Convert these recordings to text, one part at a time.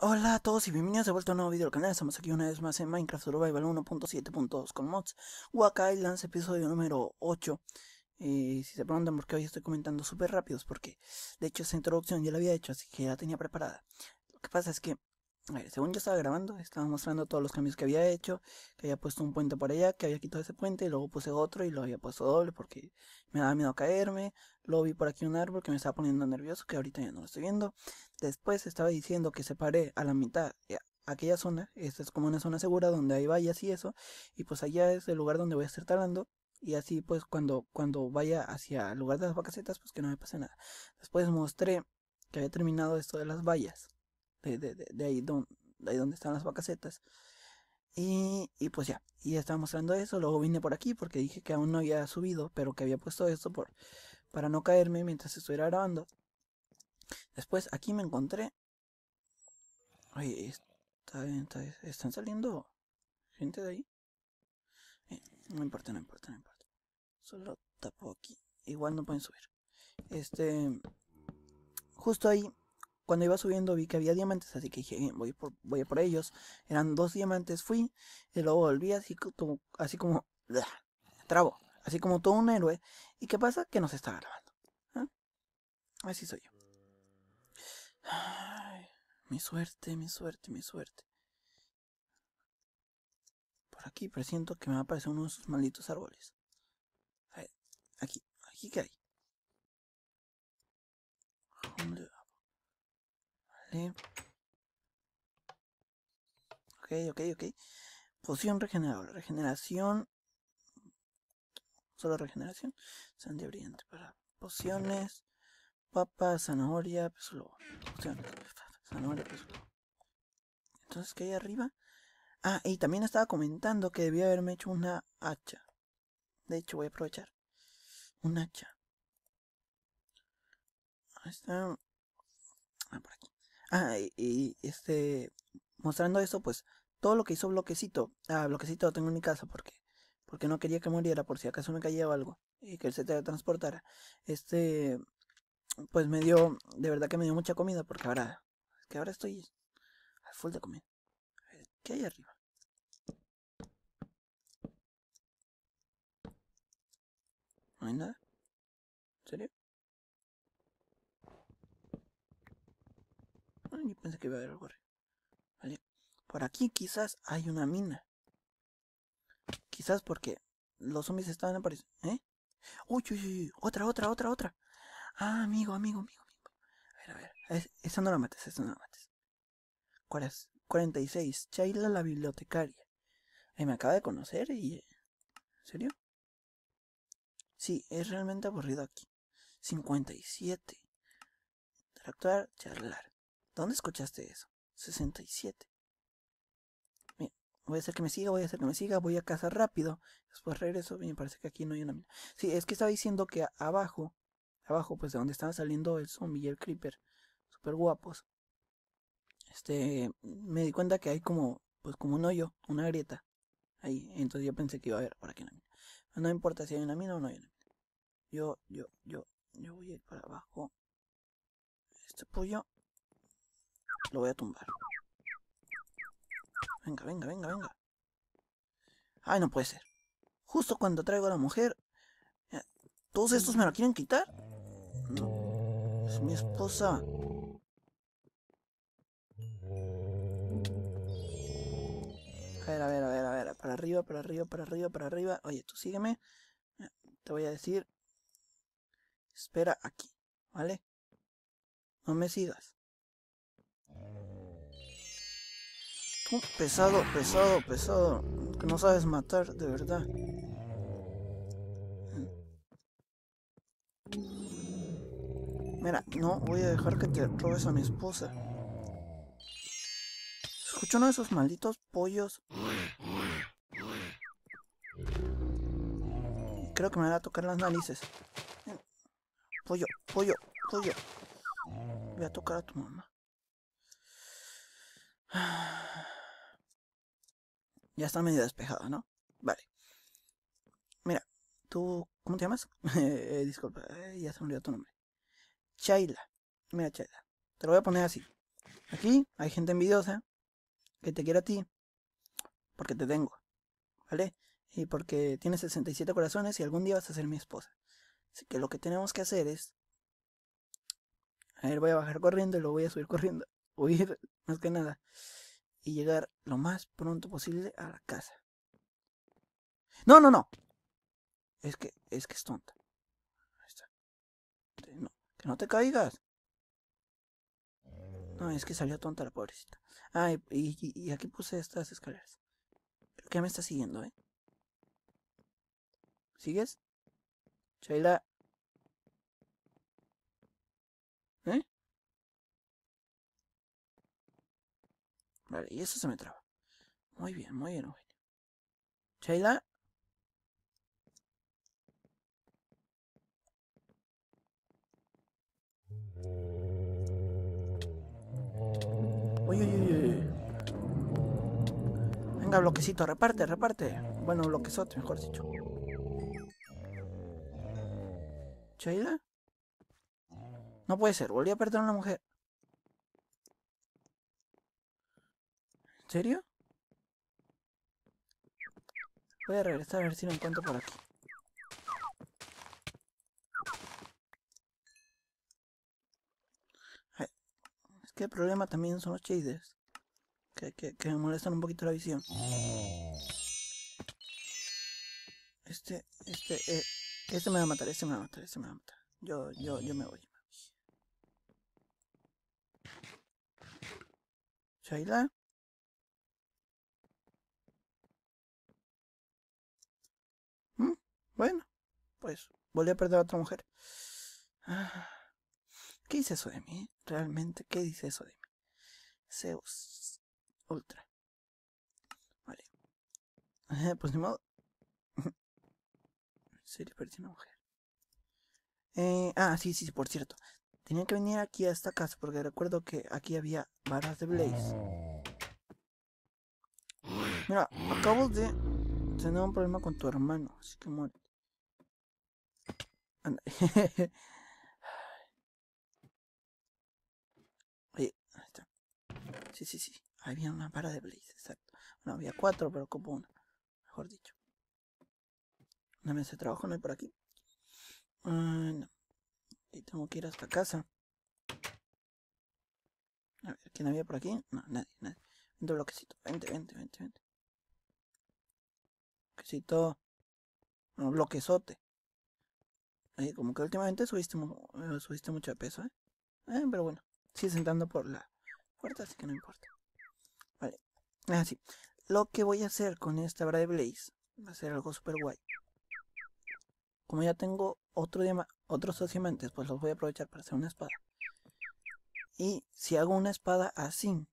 Hola a todos y bienvenidos de vuelta a un nuevo video del canal, estamos aquí una vez más en Minecraft Survival 1.7.2 con mods Wakai Lance episodio número 8 Y Si se preguntan por qué hoy estoy comentando súper rápido es porque de hecho esa introducción ya la había hecho así que ya la tenía preparada Lo que pasa es que eh, según yo estaba grabando, estaba mostrando todos los cambios que había hecho, que había puesto un puente por allá, que había quitado ese puente y luego puse otro y lo había puesto doble porque me daba miedo caerme, luego vi por aquí un árbol que me estaba poniendo nervioso, que ahorita ya no lo estoy viendo. Después estaba diciendo que separé a la mitad eh, aquella zona, esta es como una zona segura donde hay vallas y eso, y pues allá es el lugar donde voy a estar talando, y así pues cuando, cuando vaya hacia el lugar de las vacacetas, pues que no me pase nada. Después mostré que había terminado esto de las vallas de, ahí, donde están las vacacetas. Y, pues ya, y ya estaba mostrando eso. Luego vine por aquí porque dije que aún no había subido, pero que había puesto esto por, para no caerme mientras estuviera grabando. Después aquí me encontré. está está ¿Están saliendo gente de ahí? Eh, no importa, no importa, no importa. Solo tapo aquí. Igual no pueden subir. Este. Justo ahí cuando iba subiendo vi que había diamantes, así que dije, bien, voy por, voy a por ellos. Eran dos diamantes, fui, y luego volví así, como... ¡ah! Trabo, así como todo un héroe. ¿Y qué pasa? Que no se está grabando. Así soy yo. mi suerte, mi suerte, mi suerte. Por aquí presiento que me va a aparecer uno de esos malditos árboles. A ver, aquí, aquí que hay. Ok, ok, ok. Poción regeneradora. Regeneración. Solo regeneración. Sandía brillante para pociones. Papa, zanahoria, peso Pociones. Zanahoria, Entonces, que hay arriba? Ah, y también estaba comentando que debía haberme hecho una hacha. De hecho, voy a aprovechar. Un hacha. Ahí está. Ah, por aquí. Ah, y, este, mostrando eso, pues todo lo que hizo Bloquecito, ah, Bloquecito lo tengo en mi casa porque, porque no quería que muriera por si acaso me cayera algo y que él se transportara. Este, pues me dio, de verdad que me dio mucha comida porque ahora, es que ahora estoy al full de comida. ¿Qué hay arriba? ¿No hay nada? ¿En serio? yo pensé que iba a haber algo Por aquí quizás hay una mina. Quizás porque los zombies estaban apareciendo. ¿Eh? Uy, uy, uy, otra, otra, otra, otra. Ah, amigo, amigo, amigo, amigo. A ver, a ver. esa no la mates, esa no la mates. ¿Cuál es? 46. Chayla la bibliotecaria. Ahí me acaba de conocer y... ¿En serio? Sí, es realmente aburrido aquí. 57. Interactuar, charlar. ¿Dónde escuchaste eso? 67. Bien, voy a hacer que me siga, voy a hacer que me siga, voy a casa rápido. Después regreso, me parece que aquí no hay una mina. Sí, es que estaba diciendo que abajo, abajo, pues de donde estaba saliendo el zombie y el creeper, super guapos. Este, me di cuenta que hay como, pues como un hoyo, una grieta. Ahí, entonces yo pensé que iba a haber por aquí una mina. Pues, no importa si hay una mina o no hay una mina. Yo, yo, yo, yo voy a ir para abajo. Este pollo lo voy a tumbar. Venga, venga, venga, venga. Ay, no puede ser. Justo cuando traigo a la mujer... Eh, ¿Todos estos me lo quieren quitar? No. Es mi esposa. A ver, a ver, a ver, a ver. Para arriba, para arriba, para arriba, para arriba. Oye, tú sígueme. Eh, te voy a decir... Espera aquí, ¿vale? No me sigas. pesado, pesado, pesado. Que no sabes matar, de verdad. Mira, no voy a dejar que te robes a mi esposa. Escucho uno de esos malditos pollos. Creo que me va a tocar las narices. Pollo, pollo, pollo. Voy a tocar a tu mamá. Ya está medio despejado, ¿no? Vale. Mira, tú, ¿cómo te llamas? Eh, disculpa, eh, ya se me olvidó tu nombre. Chaila. Mira, Chaila. Te lo voy a poner así. Aquí hay gente envidiosa que te quiere a ti porque te tengo. ¿Vale? Y porque tienes 67 corazones y algún día vas a ser mi esposa. Así que lo que tenemos que hacer es... A ver, voy a bajar corriendo y lo voy a subir corriendo huir más que nada y llegar lo más pronto posible a la casa. No, no, no. Es que es que es tonta. No, que no te caigas. No, es que salió tonta la pobrecita. Ay, y, aquí puse estas escaleras. pero que me está siguiendo, ¿eh? ¿Sigues? Chayla, y eso se me traba. Muy bien, muy bien, Eugenio. Sheila. Uy, Venga, bloquecito, reparte, reparte. Bueno, bloquezote, mejor dicho. ¿Chaila? No puede ser, volví a perder a una mujer. ¿En serio? Voy a regresar a ver si lo encuentro por aquí. es que el problema también son los chases. Que, que, me molestan un poquito la visión. Este, este, eh, este me va a matar, este me va a matar, este me va a matar. Yo, yo, yo me voy. Shaila. Bueno, pues volví a perder a otra mujer. ¿Qué dice eso de mí? Realmente, ¿qué dice eso de mí? Zeus Ultra. Vale. pues ni modo. En serio, perdí una mujer. Eh, ah, sí, sí, por cierto. Tenía que venir aquí a esta casa porque recuerdo que aquí había varas de Blaze. Mira, acabo de tener un problema con tu hermano, así que muere. ¿dónde está. Sí, sí, sí. Había una vara de Blaze, exacto. Bueno, había cuatro, pero como una. Mejor dicho. Una mesa de trabajo no hay por aquí. no. Y tengo que ir hasta casa. A ver, ¿quién había por aquí? No, nadie, nadie. Vente bloquecito. Vente, vente, vente, vente. Bloquecito. Un bloquezote como que últimamente subiste, eh, subiste mucho de peso, ¿eh? ¿eh? Pero bueno, sigue sentando por la puerta, así que no importa. Vale, así. Ah, lo que voy a hacer con esta de Blaze va a ser algo super guay. Como ya tengo otro otros diamantes, pues los voy a aprovechar para hacer una espada. Y si hago una espada así,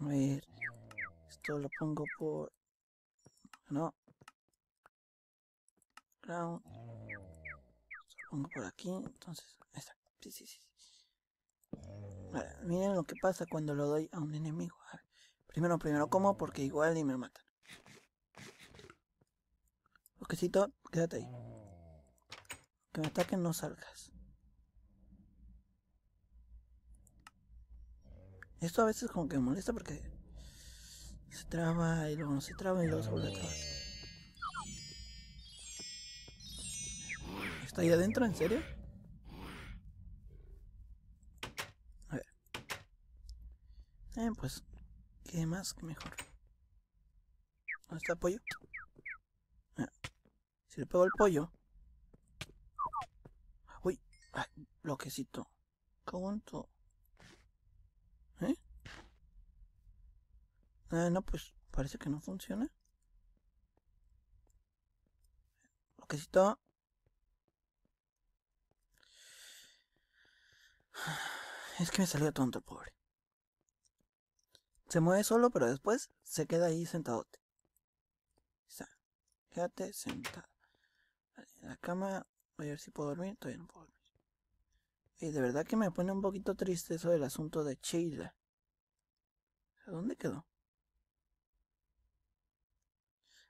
a ver, esto lo pongo por... No. Ground pongo por aquí, entonces, está. Sí, sí, sí. miren lo que pasa cuando lo doy a un enemigo. primero, primero como porque igual y me matan. Bosquecito, quédate ahí. Que me ataquen, no salgas. Esto a veces como que me molesta porque se traba y luego se traba y luego se vuelve a trabar. ¿Está ahí adentro? ¿En serio? A ver. Eh, pues. ¿Qué más? que mejor? ¿Dónde está el pollo? Ah, si le pego el pollo. Uy. lo bloquecito. ¿Cuánto? ¿Eh? Ah, no, pues parece que no funciona. Bloquecito. Es que me salió tonto el pobre. Se mueve solo, pero después se queda ahí sentado. Está. Quédate sentado. En la cama, voy a ver si puedo dormir. Todavía no puedo dormir. Y de verdad que me pone un poquito triste eso del asunto de Sheila. ¿A dónde quedó?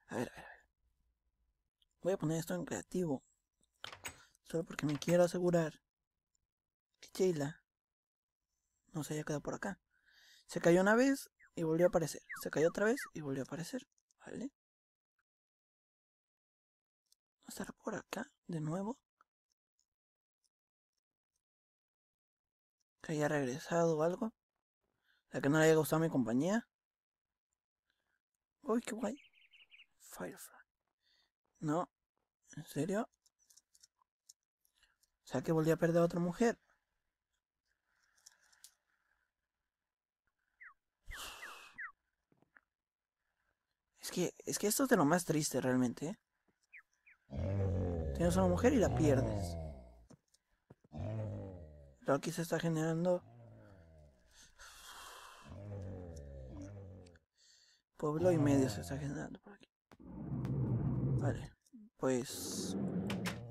a ver, a ver. Voy a poner esto en creativo. Solo porque me quiero asegurar Sheila no se haya quedado por acá. Se cayó una vez y volvió a aparecer. Se cayó otra vez y volvió a aparecer. ¿Vale? ¿No estar por acá de nuevo? Que haya regresado o algo. La que no le haya gustado mi compañía. Uy, qué guay. Firefly. No, ¿en serio? O sea que volvió a perder a otra mujer. Es que, es que esto es de lo más triste realmente. ¿eh? Tienes una mujer y la pierdes. Pero aquí se está generando... Pueblo y medio se está generando por aquí. Vale, pues...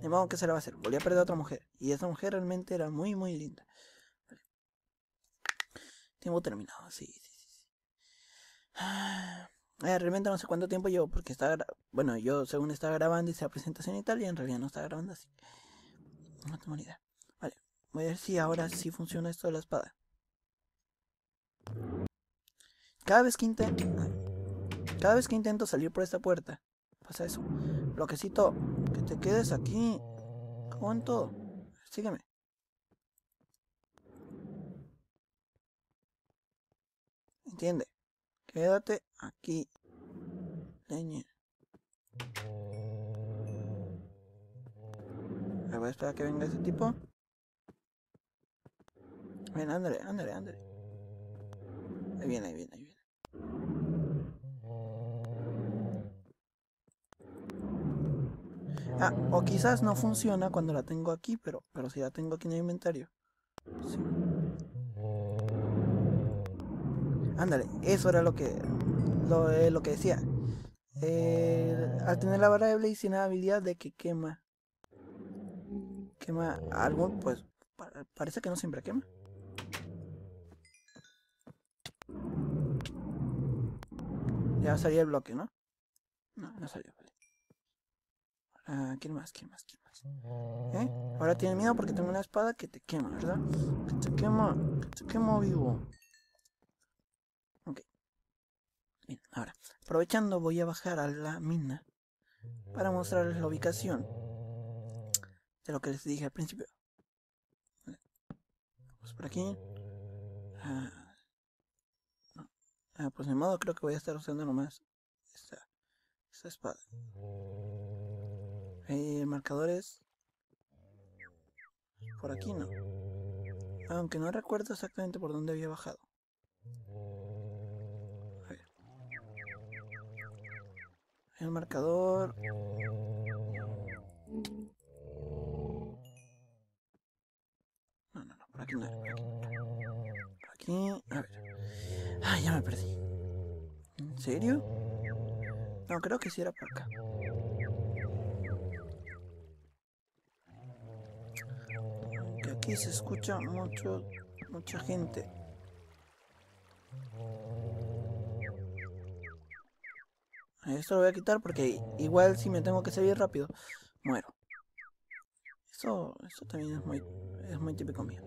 De modo que se la va a hacer. Volví a perder a otra mujer. Y esa mujer realmente era muy, muy linda. Tiempo terminado, sí, sí, sí. Ah. Eh, realmente no sé cuánto tiempo llevo porque está... Bueno, yo según estaba grabando y se presentación y tal y en realidad no estaba grabando así. No tengo ni idea. Vale, voy a ver si ahora sí funciona esto de la espada. Cada vez que intento... Cada vez que intento salir por esta puerta, pasa eso. Bloquecito, que te quedes aquí. Con todo. Sígueme. Entiende. Quédate aquí, leña. Me voy a esperar a que venga ese tipo. Ven, ándale, ándale, ándale. Ahí viene, ahí viene, ahí viene. Ah, o quizás no funciona cuando la tengo aquí, pero, pero si la tengo aquí en el inventario. Sí. Ándale, eso era lo que, lo, eh, lo que decía. Eh, al tener la variable y sin habilidad de que quema. Quema algo, pues parece que no siempre quema. Ya salía el bloque, ¿no? No, no salió, vale. Ahora, ¿quién más? ¿Quién más? ¿Quién más? ¿Eh? Ahora tiene miedo porque tengo una espada que te quema, ¿verdad? Que te quema, que te quema vivo. ahora, aprovechando voy a bajar a la mina para mostrarles la ubicación de lo que les dije al principio. Pues por aquí. Ah, ah pues de modo creo que voy a estar usando nomás esta, espada. Hay marcadores. Por aquí no. Aunque no recuerdo exactamente por dónde había bajado. el marcador. No, no, no, por aquí no. Por aquí. Por aquí. A ver. Ah, ya me perdí. ¿En serio? No, creo que si era por acá. Que aquí se escucha mucho, mucha gente. Esto lo voy a quitar porque igual si me tengo que seguir rápido, muero. Eso, eso también es muy, es muy típico mío.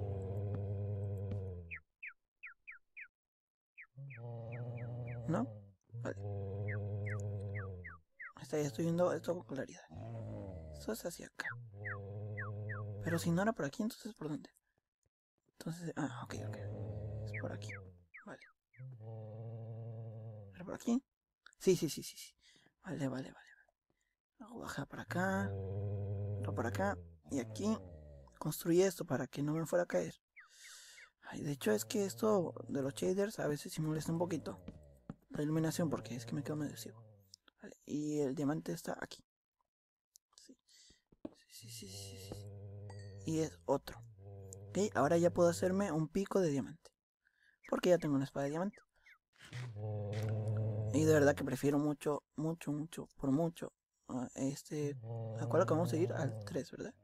¿No? Vale. Está, ya estoy viendo esto con claridad. Eso es hacia acá. Pero si no era por aquí, entonces ¿por dónde? Entonces, ah, ok, ok. Es por aquí. Vale. ¿Era por aquí? Sí, sí, sí, sí. Vale, vale, vale. Luego baja para acá. para acá. Y aquí construí esto para que no me fuera a caer. de hecho es que esto de los shaders a veces me molesta un poquito. La iluminación porque es que me quedo medio ciego. y el diamante está aquí. Sí. Sí, sí, sí, Y es otro. Ok, ahora ya puedo hacerme un pico de diamante. Porque ya tengo una espada de diamante. Y de verdad que prefiero mucho, mucho, mucho, por mucho. Ah, este. acuerdo que vamos a ir? Al 3, mm. ¿verdad?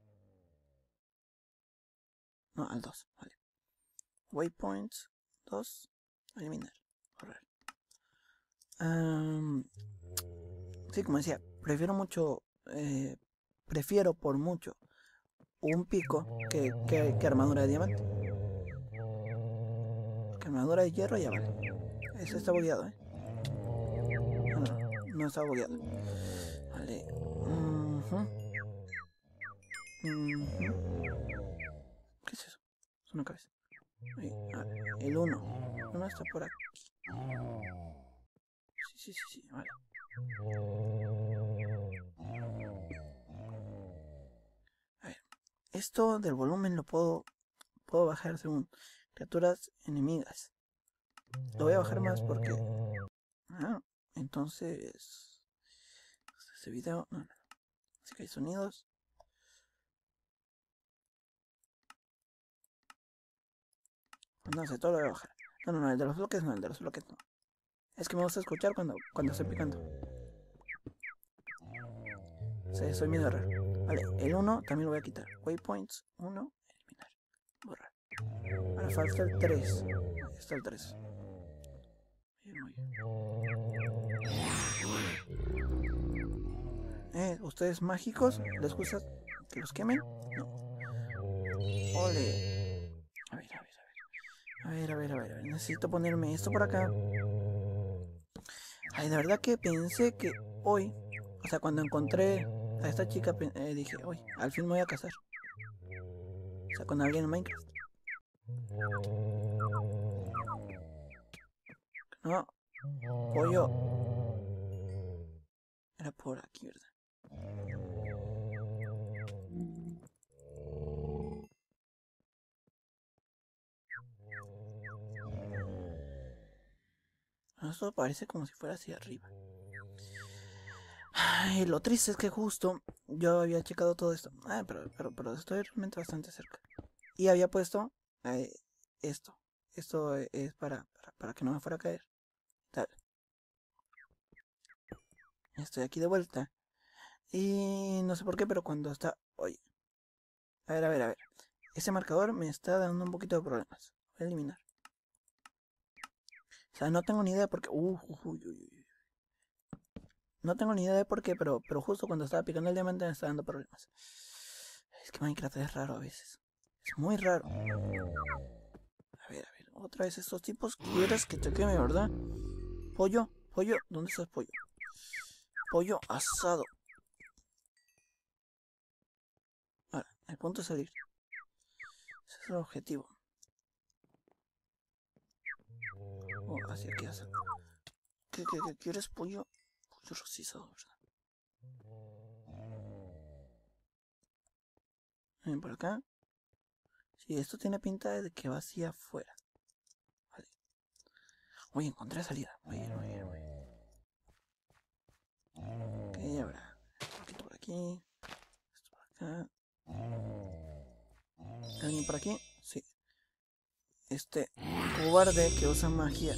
No, al 2, vale. Waypoints 2. Eliminar. Correr. sí, como decía, prefiero mucho. Eh, prefiero por mucho un pico que, armadura de diamante. Que armadura de hierro ya vale. Eso está boleado ¿eh? no está bogeando. Vale. ¿Qué es eso? Es una cabeza. el 1. El 1 está por aquí. Sí, sí, sí, sí. Vale. A ver. Esto del volumen lo puedo, puedo bajar según criaturas enemigas. Lo voy a bajar más porque... Ah, entonces, Este video, no, no, así que hay sonidos. Pues no sé, todo lo voy a bajar. No, no, no, el de los bloques no, el de los bloques no. Es que me gusta escuchar cuando, cuando estoy picando. Sí, soy miedo raro. Vale, el 1 también lo voy a quitar. Waypoints 1, eliminar, borrar. Ahora falta el 3. Está el 3. muy bien. ¿Eh? ¿Ustedes mágicos? ¿Les gusta que los quemen? No. Ole. A ver, a ver, a ver. A ver, a ver, a ver. Necesito ponerme esto por acá. Ay, la verdad que pensé que hoy, o sea, cuando encontré a esta chica, eh, dije, hoy, al fin me voy a casar. O sea, con alguien en Minecraft. No, pollo. Era por aquí, ¿verdad? Esto parece como si fuera hacia arriba. Ay, lo triste es que justo yo había checado todo esto. Ah, pero, pero, pero estoy realmente bastante cerca. Y había puesto eh, esto. Esto es para, para, que no me fuera a caer. Tal. Estoy aquí de vuelta. Y no sé por qué, pero cuando está... Oye. A ver, a ver, a ver. Ese marcador me está dando un poquito de problemas. Voy a eliminar. O sea, no tengo ni idea de por qué. no tengo ni idea de por qué, pero, pero justo cuando estaba picando el diamante me estaba dando problemas. Es que Minecraft es raro a veces. Es muy raro. A ver, a ver. Otra vez estos tipos. ¿Quieres que te queme, verdad? Pollo, pollo. ¿Dónde el pollo? Pollo asado. Ahora, el punto es salir. Ese es el objetivo. Oh, así aquí hace. ¿Qué, qué, qué quieres, pollo? Pollo rocizado, ¿verdad? Ven por acá. Sí, esto tiene pinta de que va hacia afuera. Vale. Oye, encontré salida. Muy bien, muy bien, muy bien. Ok, ahora. Un poquito por aquí. Esto por acá. ¿Alguien por aquí? este cobarde que usa magia.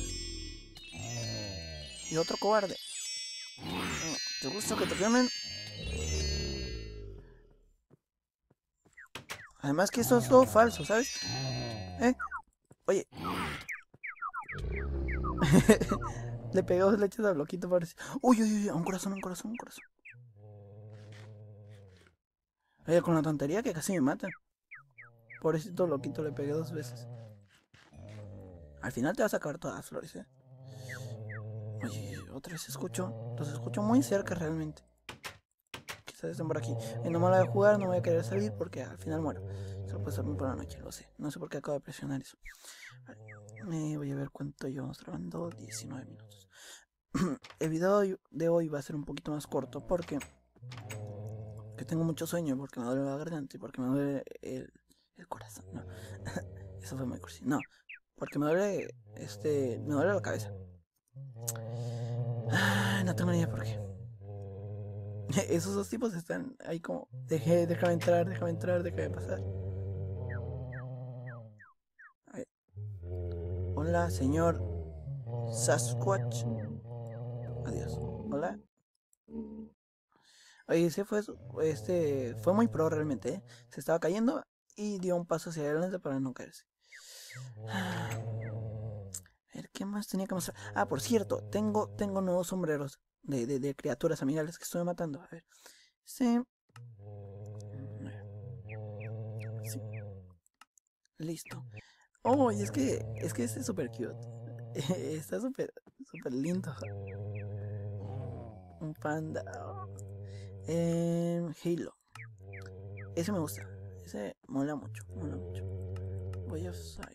Y otro cobarde. Ah, ¿Te gusta que te llamen Además que esto es todo falso, ¿sabes? ¿Eh? Oye. Le pegué dos leches a bloquito, parece. Uy, uy, uy, un corazón, un corazón, un corazón. Oye, con la tontería que casi me mata. Por eso loquito, le pegué dos veces. Al final te vas a acabar todas flores, ¿eh? Oye, otra vez escucho. Los escucho muy cerca realmente. Quizás estén por aquí. no me lo voy a jugar, no voy a querer salir porque al final muero. Solo lo puedo dormir por la noche, lo sé. No sé por qué acabo de presionar eso. Eh, voy a ver cuánto llevamos trabajando. 19 minutos. El video de hoy va a ser un poquito más corto porque... Que tengo mucho sueño porque me duele la garganta y porque me duele el, corazón. Eso fue muy cursi. No, porque me duele, este, me duele la cabeza. Ah, no tengo ni idea por qué. Esos dos tipos están ahí como, Deje, déjame entrar, déjame entrar, déjame pasar. Hola, señor Sasquatch. Adiós. Hola. Oye, ese fue, este, fue muy pro realmente, ¿eh? Se estaba cayendo y dio un paso hacia adelante para no caerse. A ver, ¿qué más tenía que mostrar? Ah, por cierto, tengo, tengo nuevos sombreros de, de, criaturas amigables que estoy matando. A ver. Sí. Listo. Oh, y es que, es que este es súper cute. Está súper, súper lindo. Un panda. Em, Halo. Ese me gusta. Ese mola mucho, mola mucho. Voy a usar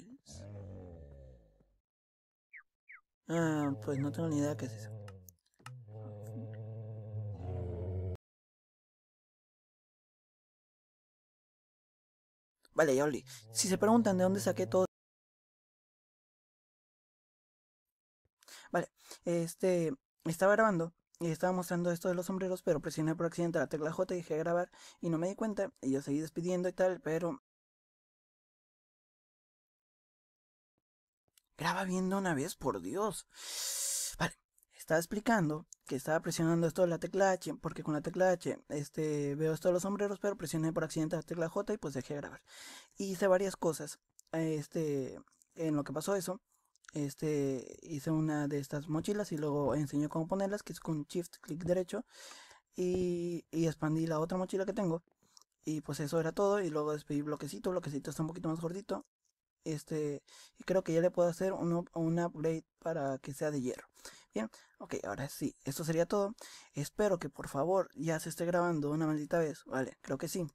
Ah, pues no tengo ni idea qué es eso. Vale, ya Yoli, si se preguntan de dónde saqué todo... Vale, este... Estaba grabando y estaba mostrando esto de los sombreros, pero presioné por accidente la tecla J y dije grabar y no me di cuenta y yo seguí despidiendo y tal, pero Graba viendo una vez, por Dios. Vale, estaba explicando que estaba presionando esto de la tecla H, porque con la tecla H este, veo esto de los sombreros, pero presioné por accidente la tecla J y pues dejé de grabar. Hice varias cosas. Este, en lo que pasó eso, este, hice una de estas mochilas y luego enseñó cómo ponerlas, que es con shift clic derecho. Y, y expandí la otra mochila que tengo. Y pues eso era todo. Y luego despedí bloquecito. Bloquecito está un poquito más gordito este y creo que ya le puedo hacer un, un, upgrade para que sea de hierro bien ok ahora sí esto sería todo espero que por favor ya se esté grabando una maldita vez vale creo que sí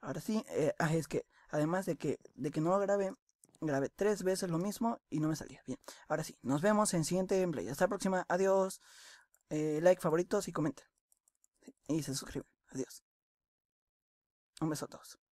ahora sí eh, ah, es que además de que de que no lo grabé grabé tres veces lo mismo y no me salía bien ahora sí nos vemos en siguiente gameplay hasta la próxima adiós eh, like favoritos y comenten y se suscriben adiós un beso a todos